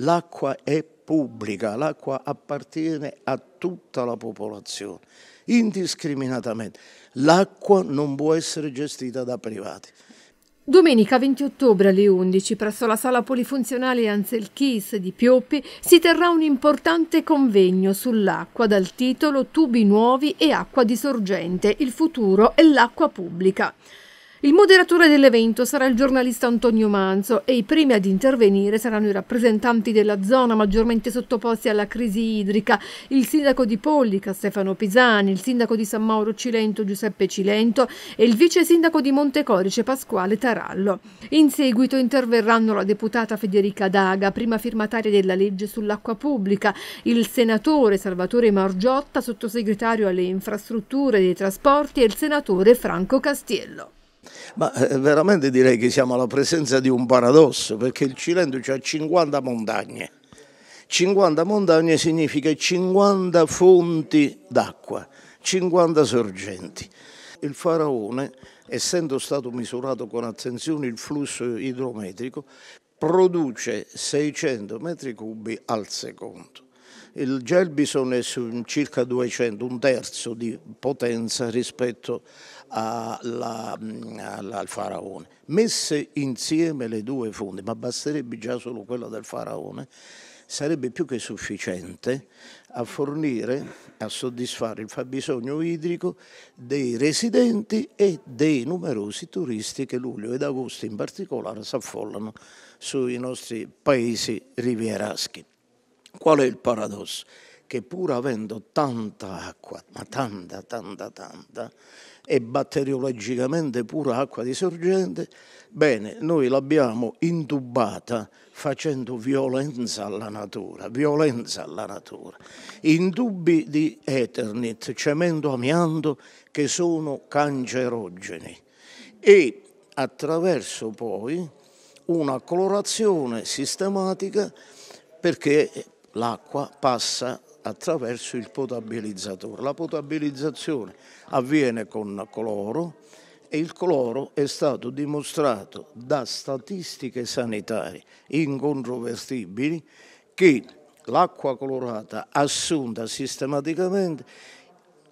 l'acqua è pubblica, l'acqua appartiene a tutta la popolazione, indiscriminatamente. L'acqua non può essere gestita da privati. Domenica 20 ottobre alle 11 presso la sala polifunzionale Ansel Kiss di Pioppi si terrà un importante convegno sull'acqua dal titolo Tubi nuovi e acqua di sorgente, il futuro e l'acqua pubblica. Il moderatore dell'evento sarà il giornalista Antonio Manzo e i primi ad intervenire saranno i rappresentanti della zona maggiormente sottoposti alla crisi idrica, il sindaco di Pollica Stefano Pisani, il sindaco di San Mauro Cilento Giuseppe Cilento e il vice sindaco di Montecorice Pasquale Tarallo. In seguito interverranno la deputata Federica Daga, prima firmataria della legge sull'acqua pubblica, il senatore Salvatore Margiotta, sottosegretario alle infrastrutture e dei trasporti e il senatore Franco Castiello. Ma eh, veramente direi che siamo alla presenza di un paradosso, perché il Cilento ha 50 montagne. 50 montagne significa 50 fonti d'acqua, 50 sorgenti. Il faraone, essendo stato misurato con attenzione il flusso idrometrico, produce 600 metri cubi al secondo il Gelbison è su circa 200, un terzo di potenza rispetto alla, alla, al faraone. Messe insieme le due fonti, ma basterebbe già solo quella del faraone, sarebbe più che sufficiente a fornire, a soddisfare il fabbisogno idrico dei residenti e dei numerosi turisti che luglio ed agosto in particolare si affollano sui nostri paesi rivieraschi. Qual è il paradosso? Che pur avendo tanta acqua, ma tanta, tanta, tanta, e batteriologicamente pura acqua di sorgente, bene, noi l'abbiamo intubata facendo violenza alla natura, violenza alla natura. Indubbi di Eternit, cemento amianto, che sono cancerogeni. E attraverso poi una colorazione sistematica perché l'acqua passa attraverso il potabilizzatore. La potabilizzazione avviene con cloro e il cloro è stato dimostrato da statistiche sanitarie incontrovertibili che l'acqua colorata assunta sistematicamente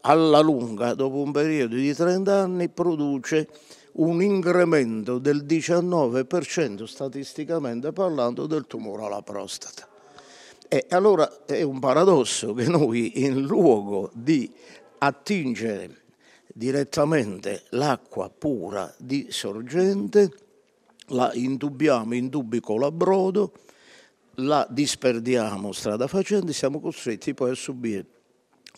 alla lunga, dopo un periodo di 30 anni, produce un incremento del 19% statisticamente parlando del tumore alla prostata. E allora è un paradosso che noi in luogo di attingere direttamente l'acqua pura di sorgente, la indubbiamo in dubbi colabrodo, la disperdiamo strada facendo, e siamo costretti poi a subire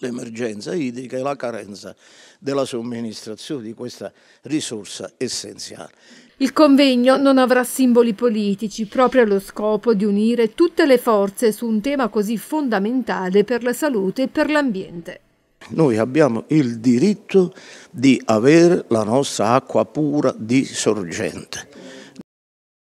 l'emergenza idrica e la carenza della somministrazione di questa risorsa essenziale. Il convegno non avrà simboli politici, proprio allo scopo di unire tutte le forze su un tema così fondamentale per la salute e per l'ambiente. Noi abbiamo il diritto di avere la nostra acqua pura di sorgente